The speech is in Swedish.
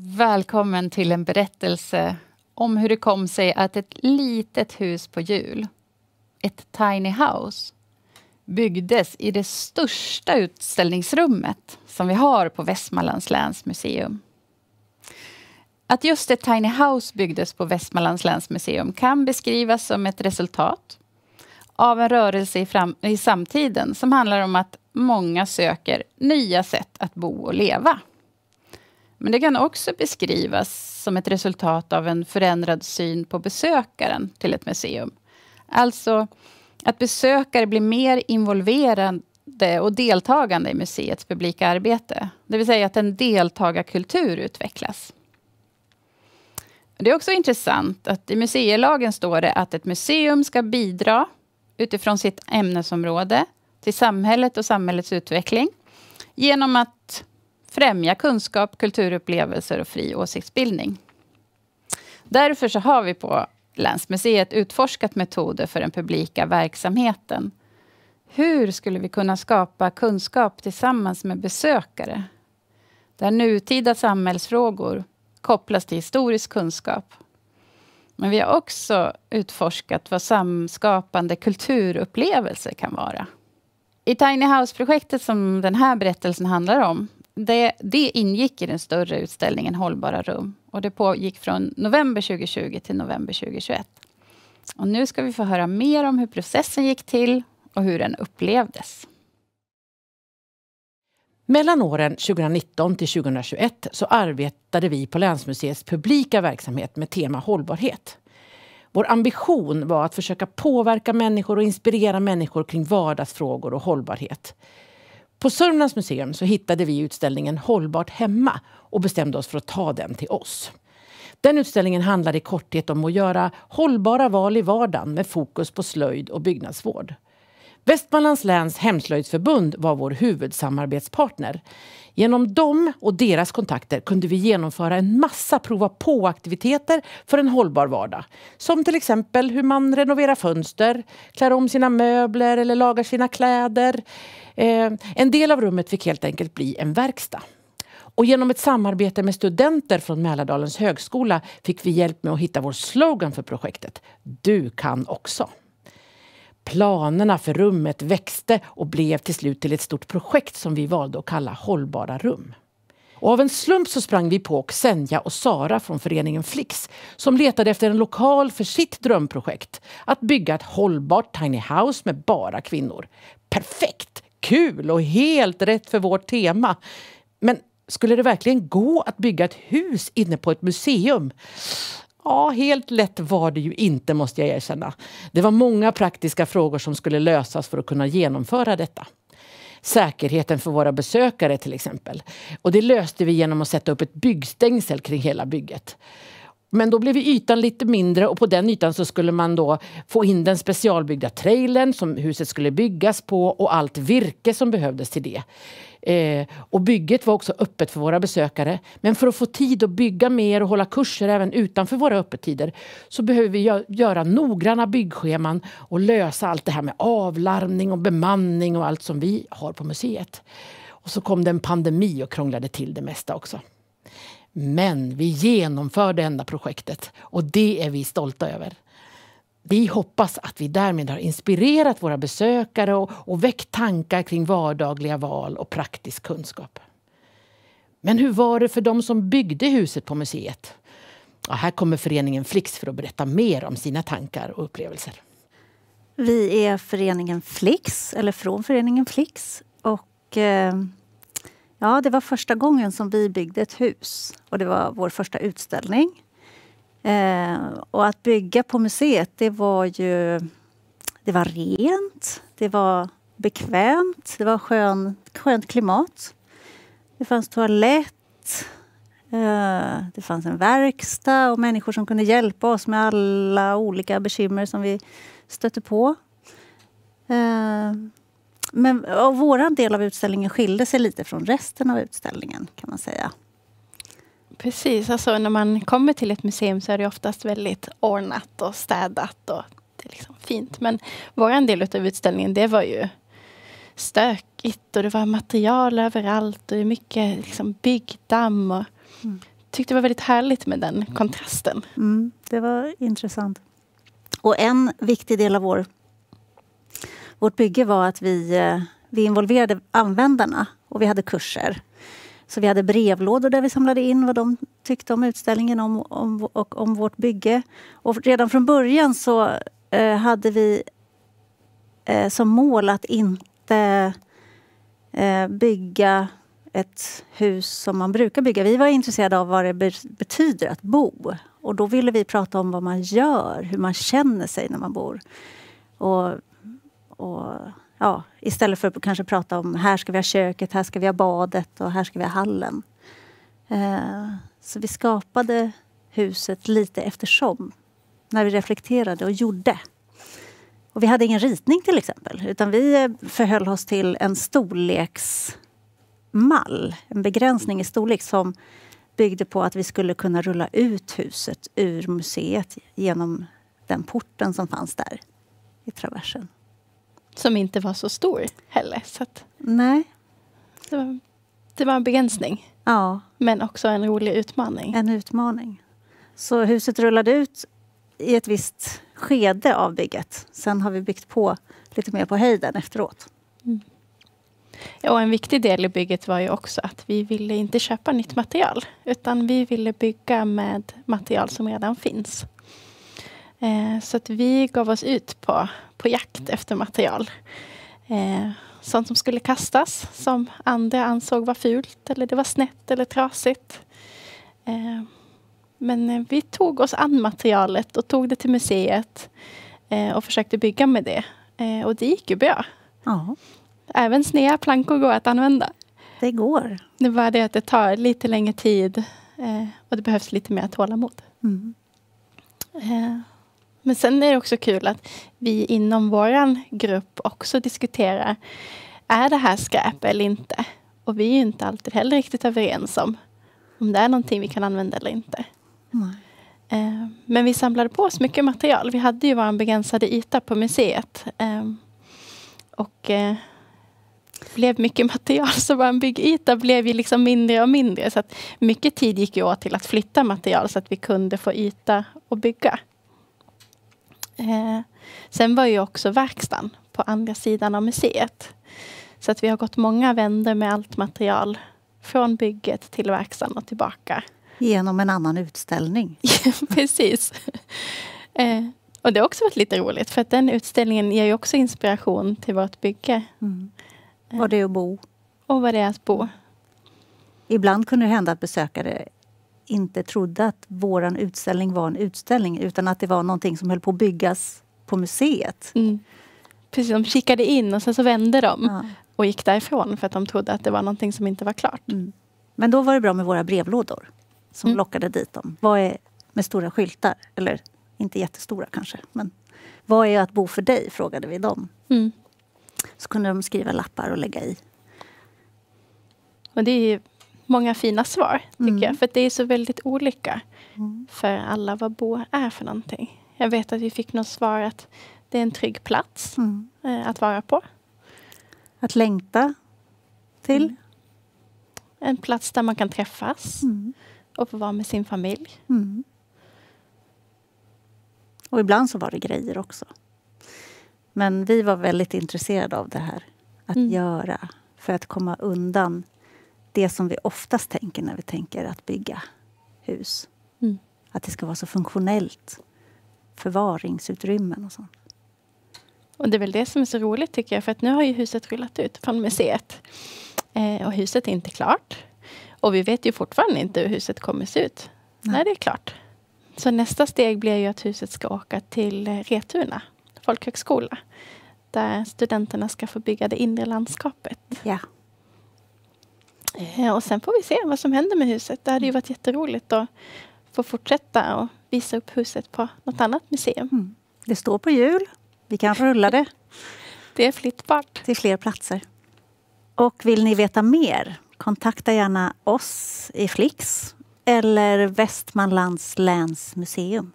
Välkommen till en berättelse om hur det kom sig att ett litet hus på hjul, ett tiny house, byggdes i det största utställningsrummet som vi har på Västmanlands läns museum. Att just ett tiny house byggdes på Västmanlands läns museum kan beskrivas som ett resultat av en rörelse i, fram i samtiden som handlar om att många söker nya sätt att bo och leva. Men det kan också beskrivas som ett resultat av en förändrad syn på besökaren till ett museum. Alltså att besökare blir mer involverade och deltagande i museets publika arbete. Det vill säga att en deltagarkultur utvecklas. Det är också intressant att i museilagen står det att ett museum ska bidra utifrån sitt ämnesområde till samhället och samhällets utveckling genom att främja kunskap, kulturupplevelser och fri åsiktsbildning. Därför så har vi på Länsmuseet utforskat metoder för den publika verksamheten. Hur skulle vi kunna skapa kunskap tillsammans med besökare? Där nutida samhällsfrågor kopplas till historisk kunskap. Men vi har också utforskat vad samskapande kulturupplevelser kan vara. I Tiny House-projektet som den här berättelsen handlar om det, det ingick i den större utställningen Hållbara rum. Och det pågick från november 2020 till november 2021. Och nu ska vi få höra mer om hur processen gick till och hur den upplevdes. Mellan åren 2019 till 2021 så arbetade vi på Länsmuseets publika verksamhet med tema hållbarhet. Vår ambition var att försöka påverka människor och inspirera människor kring vardagsfrågor och hållbarhet. På Sörmlands museum så hittade vi utställningen Hållbart hemma och bestämde oss för att ta den till oss. Den utställningen handlar i korthet om att göra hållbara val i vardagen med fokus på slöjd och byggnadsvård. Västmanlands läns hemslöjdsförbund var vår huvudsamarbetspartner. Genom dem och deras kontakter kunde vi genomföra en massa prova på-aktiviteter för en hållbar vardag. Som till exempel hur man renoverar fönster, klär om sina möbler eller lagar sina kläder. Eh, en del av rummet fick helt enkelt bli en verkstad. Och genom ett samarbete med studenter från Mälardalens högskola fick vi hjälp med att hitta vår slogan för projektet. Du kan också. Planerna för rummet växte och blev till slut till ett stort projekt som vi valde att kalla Hållbara rum. Och av en slump så sprang vi på Xenja och Sara från föreningen Flix som letade efter en lokal för sitt drömprojekt. Att bygga ett hållbart tiny house med bara kvinnor. Perfekt, kul och helt rätt för vårt tema. Men skulle det verkligen gå att bygga ett hus inne på ett museum? Ja, helt lätt var det ju inte, måste jag erkänna. Det var många praktiska frågor som skulle lösas för att kunna genomföra detta säkerheten för våra besökare till exempel. Och det löste vi genom att sätta upp ett byggstängsel kring hela bygget. Men då blev ytan lite mindre och på den ytan så skulle man då få in den specialbyggda trailern som huset skulle byggas på och allt virke som behövdes till det. Eh, och bygget var också öppet för våra besökare. Men för att få tid att bygga mer och hålla kurser även utanför våra öppettider så behöver vi göra noggranna byggscheman och lösa allt det här med avlarmning och bemanning och allt som vi har på museet. Och så kom det en pandemi och krånglade till det mesta också. Men vi genomförde enda projektet och det är vi stolta över. Vi hoppas att vi därmed har inspirerat våra besökare och, och väckt tankar kring vardagliga val och praktisk kunskap. Men hur var det för dem som byggde huset på museet? Ja, här kommer föreningen Flix för att berätta mer om sina tankar och upplevelser. Vi är föreningen Flix, eller från föreningen Flix. Och, eh, Ja, det var första gången som vi byggde ett hus och det var vår första utställning. Eh, och att bygga på museet, det var ju... Det var rent, det var bekvämt, det var skön, skönt klimat. Det fanns toalett, eh, det fanns en verkstad och människor som kunde hjälpa oss med alla olika bekymmer som vi stötte på. Eh, men vår del av utställningen skilde sig lite från resten av utställningen kan man säga. Precis, alltså när man kommer till ett museum så är det oftast väldigt ordnat och städat och det är liksom fint. Men vår del av utställningen det var ju stökigt och det var material överallt och mycket liksom byggdamm. Jag mm. tyckte det var väldigt härligt med den kontrasten. Mm, det var intressant. Och en viktig del av vår vårt bygge var att vi, eh, vi involverade användarna och vi hade kurser. Så vi hade brevlådor där vi samlade in vad de tyckte om utställningen om, om, och om vårt bygge. Och redan från början så eh, hade vi eh, som mål att inte eh, bygga ett hus som man brukar bygga. Vi var intresserade av vad det betyder att bo. Och då ville vi prata om vad man gör, hur man känner sig när man bor. Och och ja, istället för att kanske prata om här ska vi ha köket, här ska vi ha badet och här ska vi ha hallen. Eh, så vi skapade huset lite eftersom, när vi reflekterade och gjorde. Och vi hade ingen ritning till exempel, utan vi eh, förhöll oss till en storleksmall, en begränsning i storlek som byggde på att vi skulle kunna rulla ut huset ur museet genom den porten som fanns där i traversen som inte var så stor heller. Så Nej. Det var, det var en begränsning. Ja. Men också en rolig utmaning. En utmaning. Så huset rullade ut i ett visst skede av bygget. Sen har vi byggt på lite mer på höjden efteråt. Mm. Ja, och en viktig del i bygget var ju också att vi ville inte köpa nytt material utan vi ville bygga med material som redan finns. Eh, så att vi gav oss ut på, på jakt mm. efter material. Eh, sånt som skulle kastas, som andra ansåg var fult eller det var snett eller trasigt. Eh, men eh, vi tog oss an materialet och tog det till museet eh, och försökte bygga med det. Eh, och det gick ju bra. Ja. Även sneda plankor går att använda. Det går. Det är bara det att det tar lite längre tid och det behövs lite mer tålamod. Mm. Men sen är det också kul att vi inom vår grupp också diskuterar, är det här skräp eller inte? Och vi är inte alltid heller riktigt överens om, om det är någonting vi kan använda eller inte. Nej. Eh, men vi samlade på oss mycket material. Vi hade ju vår begränsade yta på museet. Eh, och eh, det blev mycket material, så vår byggyta blev ju liksom mindre och mindre. Så att mycket tid gick ju åt till att flytta material så att vi kunde få yta att bygga. Eh, sen var ju också verkstaden på andra sidan av museet. Så att vi har gått många vändor med allt material från bygget till verkstaden och tillbaka. Genom en annan utställning. Precis. Eh, och det har också varit lite roligt för att den utställningen ger ju också inspiration till vårt bygge. Mm. Eh. Var det är att bo. Och vad det är att bo. Ibland kunde det hända att besökare inte trodde att vår utställning var en utställning utan att det var någonting som höll på att byggas på museet. Mm. Precis, de kikade in och sen så vände de ja. och gick därifrån för att de trodde att det var någonting som inte var klart. Mm. Men då var det bra med våra brevlådor som mm. lockade dit dem. Vad är med stora skyltar? Eller inte jättestora kanske, men vad är att bo för dig? frågade vi dem. Mm. Så kunde de skriva lappar och lägga i. Och det är många fina svar, tycker mm. jag. För det är så väldigt olika mm. för alla vad Bo är för någonting. Jag vet att vi fick något svar att det är en trygg plats mm. eh, att vara på. Att längta till? Mm. En plats där man kan träffas mm. och få vara med sin familj. Mm. Och ibland så var det grejer också. Men vi var väldigt intresserade av det här. Att göra för att komma undan det som vi oftast tänker när vi tänker att bygga hus. Mm. Att det ska vara så funktionellt. Förvaringsutrymmen och sånt. Och det är väl det som är så roligt tycker jag, för att nu har ju huset rullat ut från museet. Eh, och huset är inte klart. Och vi vet ju fortfarande inte hur huset kommer se ut Nej. när det är klart. Så nästa steg blir ju att huset ska åka till eh, Retuna folkhögskola där studenterna ska få bygga det inre landskapet. Ja. Eh, och sen får vi se vad som händer med huset. Det hade ju mm. varit jätteroligt att få fortsätta och visa upp huset på något annat museum. Mm. Det står på jul. Vi kan rulla det. det är flyttbart. Till fler platser. Och vill ni veta mer, kontakta gärna oss i Flix eller Västmanlands läns museum.